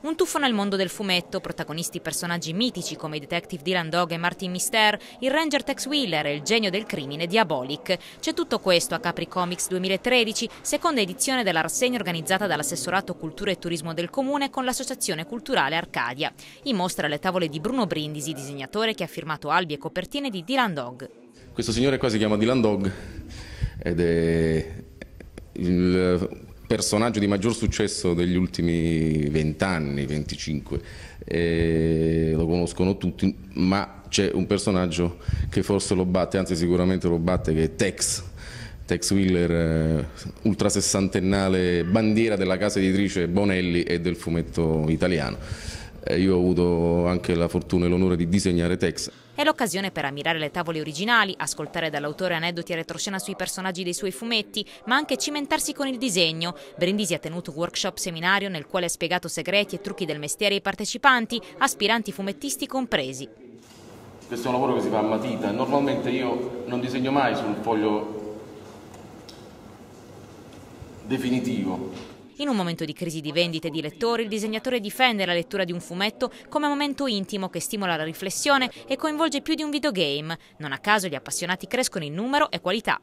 Un tuffo nel mondo del fumetto, protagonisti personaggi mitici come i detective Dylan Dog e Martin Mister, il ranger Tex Wheeler e il genio del crimine Diabolic. C'è tutto questo a Capri Comics 2013, seconda edizione della rassegna organizzata dall'assessorato Cultura e Turismo del Comune con l'Associazione Culturale Arcadia. In mostra le tavole di Bruno Brindisi, disegnatore che ha firmato albi e copertine di Dylan Dog. Questo signore qua si chiama Dylan Dog ed è il personaggio di maggior successo degli ultimi 20 anni, 25, eh, lo conoscono tutti, ma c'è un personaggio che forse lo batte, anzi sicuramente lo batte, che è Tex. Tex Wheeler, eh, ultrasessantennale bandiera della casa editrice Bonelli e del fumetto italiano. Eh, io ho avuto anche la fortuna e l'onore di disegnare Tex. È l'occasione per ammirare le tavole originali, ascoltare dall'autore aneddoti a retroscena sui personaggi dei suoi fumetti, ma anche cimentarsi con il disegno. Brindisi ha tenuto workshop seminario nel quale ha spiegato segreti e trucchi del mestiere ai partecipanti, aspiranti fumettisti compresi. Questo è un lavoro che si fa a matita, normalmente io non disegno mai sul foglio definitivo, in un momento di crisi di vendite di lettori, il disegnatore difende la lettura di un fumetto come momento intimo che stimola la riflessione e coinvolge più di un videogame. Non a caso gli appassionati crescono in numero e qualità.